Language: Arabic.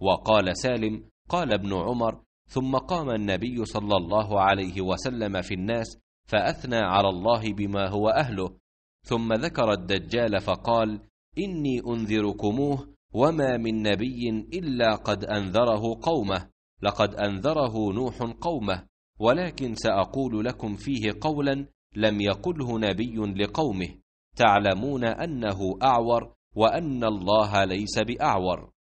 وقال سالم قال ابن عمر ثم قام النبي صلى الله عليه وسلم في الناس فاثنى على الله بما هو اهله ثم ذكر الدجال فقال اني انذركموه وما من نبي الا قد انذره قومه لقد انذره نوح قومه ولكن ساقول لكم فيه قولا لم يقله نبي لقومه تعلمون انه اعور وان الله ليس باعور